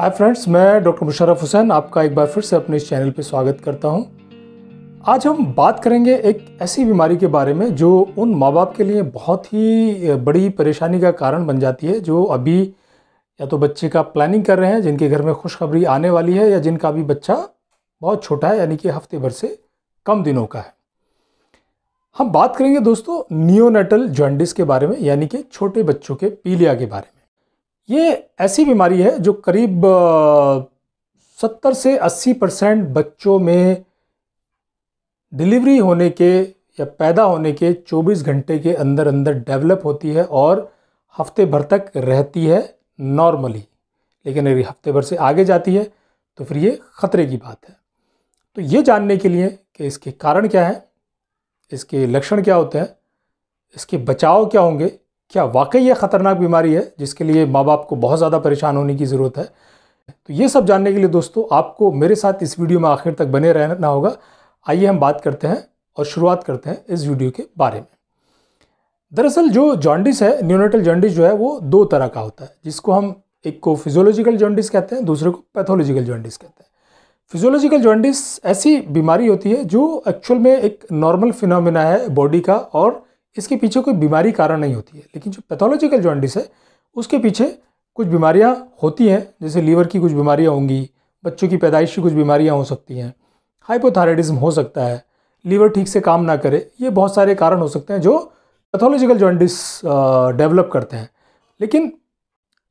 हाय friends मैं doctor Musharraf Hussain आपका एक बार फिर से अपने इस चैनल पर स्वागत करता हूं आज हम बात करेंगे एक ऐसी बीमारी के बारे में जो उन माँ बाप के लिए बहुत ही बड़ी परेशानी का कारण बन जाती है जो अभी या तो बच्चे का प्लानिंग कर रहे हैं जिनके घर में खुशखबरी आने वाली है या जिनका भी बच्चा बहुत छोटा है यानी कि हफ्ते भर से कम दिनों का है हम बात करेंगे दोस्तों नियोनेटल जॉन्डिस के बारे में यानी कि छोटे बच्चों के पीलिया के बारे में ये ऐसी बीमारी है जो करीब सत्तर से अस्सी परसेंट बच्चों में डिलीवरी होने के या पैदा होने के 24 घंटे के अंदर अंदर डेवलप होती है और हफ्ते भर तक रहती है नॉर्मली लेकिन अगर हफ्ते भर से आगे जाती है तो फिर ये ख़तरे की बात है तो ये जानने के लिए कि इसके कारण क्या है इसके लक्षण क्या होते हैं इसके बचाव क्या होंगे क्या वाकई ये ख़तरनाक बीमारी है जिसके लिए माँ बाप को बहुत ज़्यादा परेशान होने की ज़रूरत है तो ये सब जानने के लिए दोस्तों आपको मेरे साथ इस वीडियो में आखिर तक बने रहना होगा आइए हम बात करते हैं और शुरुआत करते हैं इस वीडियो के बारे में दरअसल जो जॉन्डिस है न्यूनेटल जॉन्डिस जो है वो दो तरह का होता है जिसको हम एक को फिजोलॉजिकल जॉन्डिस कहते हैं दूसरे को पैथोलॉजिकल जॉन्डिस कहते हैं फिजोलॉजिकल जॉन्डिस ऐसी बीमारी होती है जो एक्चुअल में एक नॉर्मल फिनोमिना है बॉडी का और इसके पीछे कोई बीमारी कारण नहीं होती है लेकिन जो पैथोलॉजिकल जॉन्डिस है उसके पीछे कुछ बीमारियाँ होती हैं जैसे लीवर की कुछ बीमारियाँ होंगी बच्चों की पैदाइश की कुछ बीमारियाँ हो सकती हैं हाइपोथायराइडिज्म हो सकता है लीवर ठीक से काम ना करे ये बहुत सारे कारण हो सकते हैं जो पैथोलॉजिकल जॉन्डिस डेवलप करते हैं लेकिन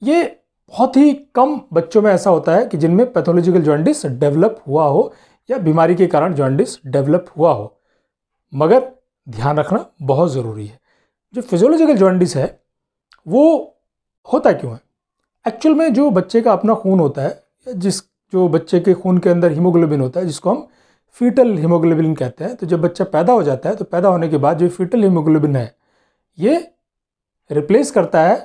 ये बहुत ही कम बच्चों में ऐसा होता है कि जिनमें पैथोलॉजिकल जॉन्डिस डेवलप हुआ हो या बीमारी के कारण जॉन्डिस डेवलप हुआ हो मगर ध्यान रखना बहुत ज़रूरी है जो फिजियोलॉजिकल जॉइंटिस है वो होता क्यों है एक्चुअल में जो बच्चे का अपना खून होता है जिस जो बच्चे के खून के अंदर हीमोग्लोबिन होता है जिसको हम फीटल हीमोग्लोबिन कहते हैं तो जब बच्चा पैदा हो जाता है तो पैदा होने के बाद जो फीटल हीमोग्लोबिन है ये रिप्लेस करता है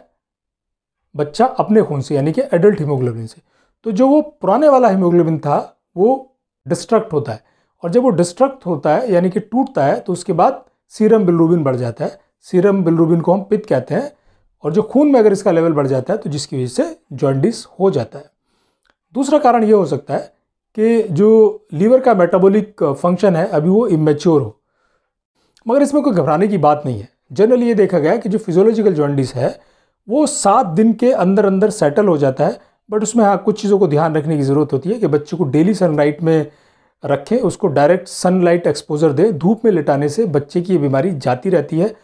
बच्चा अपने खून से यानी कि एडल्ट हीमोग्लोबिन से तो जो वो पुराने वाला हीमोग्लोबिन था वो डिस्ट्रक्ट होता है और जब वो डिस्ट्रक्ट होता है यानी कि टूटता है तो उसके बाद सीरम बिलरूबिन बढ़ जाता है सीरम बिलरूबिन को हम पित्त कहते हैं और जो खून में अगर इसका लेवल बढ़ जाता है तो जिसकी वजह से जॉन्डिस हो जाता है दूसरा कारण ये हो सकता है कि जो लीवर का मेटाबॉलिक फंक्शन है अभी वो इमेच्योर हो मगर इसमें कोई घबराने की बात नहीं है जनरली ये देखा गया है कि जो फिजोलॉजिकल जॉन्डिस है वो सात दिन के अंदर अंदर सेटल हो जाता है बट उसमें हाँ कुछ चीज़ों को ध्यान रखने की ज़रूरत होती है कि बच्चे को डेली सनलाइट में रखें उसको डायरेक्ट सनलाइट एक्सपोजर दें धूप में लिटाने से बच्चे की ये बीमारी जाती रहती है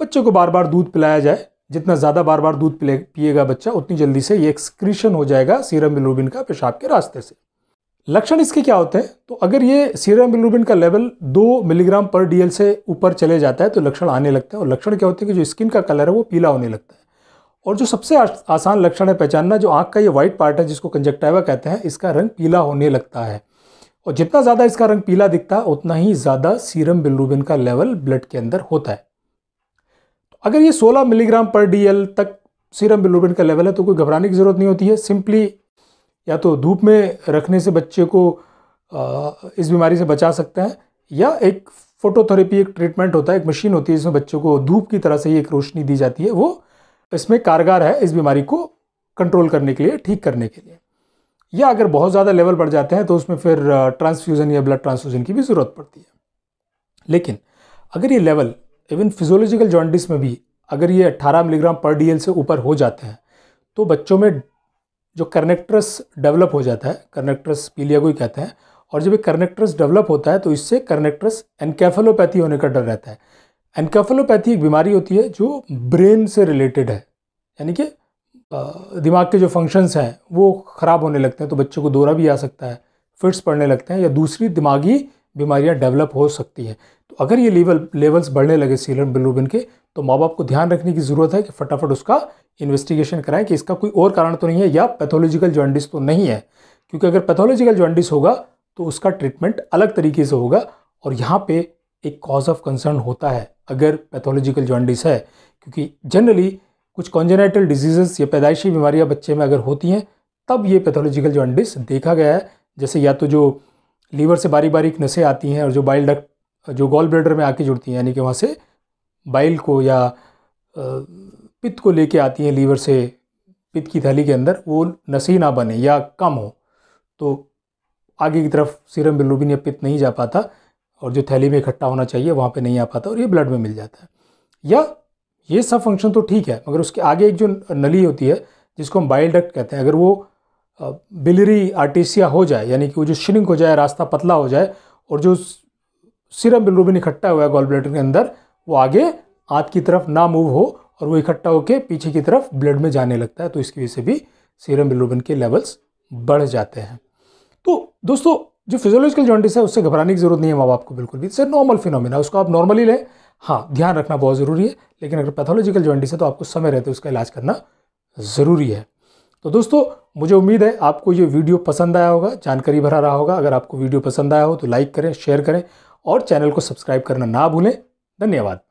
बच्चे को बार बार दूध पिलाया जाए जितना ज़्यादा बार बार दूध पिएगा बच्चा उतनी जल्दी से ये एक्सक्रीशन हो जाएगा सीरम बिलोबिन का पेशाब के रास्ते से लक्षण इसके क्या होते हैं तो अगर ये सीरम बिलोबिन का लेवल दो मिलीग्राम पर डी से ऊपर चले जाता है तो लक्षण आने लगता है और लक्षण क्या होते हैं कि जो स्किन का कलर है वो पीला होने लगता है और जो सबसे आसान लक्षण है पहचानना जो आँख का ये व्हाइट पार्ट है जिसको कंजक्टाइवा कहते हैं इसका रंग पीला होने लगता है और जितना ज़्यादा इसका रंग पीला दिखता है उतना ही ज़्यादा सीरम बिलरूबिन का लेवल ब्लड के अंदर होता है तो अगर ये 16 मिलीग्राम पर डी तक सीरम बिलरूबिन का लेवल है तो कोई घबराने की ज़रूरत नहीं होती है सिंपली या तो धूप में रखने से बच्चे को इस बीमारी से बचा सकते हैं या एक फोटोथेरेपी एक ट्रीटमेंट होता है एक मशीन होती है जिसमें बच्चों को धूप की तरह से ही एक रोशनी दी जाती है वो इसमें कारगर है इस बीमारी को कंट्रोल करने के लिए ठीक करने के लिए या अगर बहुत ज़्यादा लेवल बढ़ जाते हैं तो उसमें फिर ट्रांसफ्यूज़न या ब्लड ट्रांसफ्यूज़न की भी ज़रूरत पड़ती है लेकिन अगर ये लेवल इवन फिजोलॉजिकल जॉन्डिस में भी अगर ये 18 मिलीग्राम पर डीएल से ऊपर हो जाते हैं तो बच्चों में जो कर्नेक्ट्रस डेवलप हो जाता है कर्नेक्ट्रस पीलिया को ही कहते हैं और जब ये कर्नेक्ट्रस डेवलप होता है तो इससे कर्नेक्ट्रस एनकेफेलोपैथी होने का डर रहता है एनकेफेलोपैथी एक बीमारी होती है जो ब्रेन से रिलेटेड है यानी कि दिमाग के जो फंक्शंस हैं वो ख़राब होने लगते हैं तो बच्चों को दौरा भी आ सकता है फिट्स पड़ने लगते हैं या दूसरी दिमागी बीमारियां डेवलप हो सकती हैं तो अगर ये लेवल लेवल्स बढ़ने लगे सीलन बिलोबिन के तो माँ बाप को ध्यान रखने की ज़रूरत है कि फटाफट उसका इन्वेस्टिगेशन कराएं कि इसका कोई और कारण तो नहीं है या पैथोलॉजिकल ज्वाइंडिस तो नहीं है क्योंकि अगर पैथोलॉजिकल ज्वाइंडिस होगा तो उसका ट्रीटमेंट अलग तरीके से होगा और यहाँ पे एक कॉज ऑफ कंसर्न होता है अगर पैथोलॉजिकल ज्वाइंडिस है क्योंकि जनरली कुछ कॉन्जेनेटल डिजीज़ या पैदाइशी बीमारियाँ बच्चे में अगर होती हैं तब ये पैथोलॉजिकल जॉन्डिस देखा गया है जैसे या तो जो लीवर से बारी बारीक नशे आती हैं और जो बाइल डक्ट जो गॉल ब्लेडर में आके जुड़ती हैं यानी कि वहाँ से बाइल को या पित्त को लेके आती हैं लीवर से पित्त की थैली के अंदर वो नशे ना बने या कम हो तो आगे की तरफ सीरम बिलोबिन या पित्त नहीं जा पाता और जो थैली में इकट्ठा होना चाहिए वहाँ पर नहीं आ पाता और ये ब्लड में मिल जाता है या ये सब फंक्शन तो ठीक है मगर उसके आगे एक जो नली होती है जिसको हम बाइल डक्ट कहते हैं अगर वो बिलरी आर्टिसिया हो जाए यानी कि वो जो श्रिंक हो जाए रास्ता पतला हो जाए और जो सिरम बिलरूबिन इकट्ठा हुआ है ब्लेडर के अंदर वो आगे हाथ की तरफ ना मूव हो और वो इकट्ठा होकर पीछे की तरफ ब्लड में जाने लगता है तो इसकी वजह से भी सीरम बिलरूबिन के लेवल्स बढ़ जाते हैं तो दोस्तों जो फिजियोलॉजिकल जॉन्डिस है उससे घबराने की जरूरत नहीं है माँ बाप को बिल्कुल भी इससे नॉर्मल फिनोमिना उसको आप नॉर्मली लें हाँ ध्यान रखना बहुत ज़रूरी है लेकिन अगर पैथोलॉजिकल जॉइंटिस है तो आपको समय रहते उसका इलाज करना ज़रूरी है तो दोस्तों मुझे उम्मीद है आपको ये वीडियो पसंद आया होगा जानकारी भरा रहा होगा अगर आपको वीडियो पसंद आया हो तो लाइक करें शेयर करें और चैनल को सब्सक्राइब करना ना भूलें धन्यवाद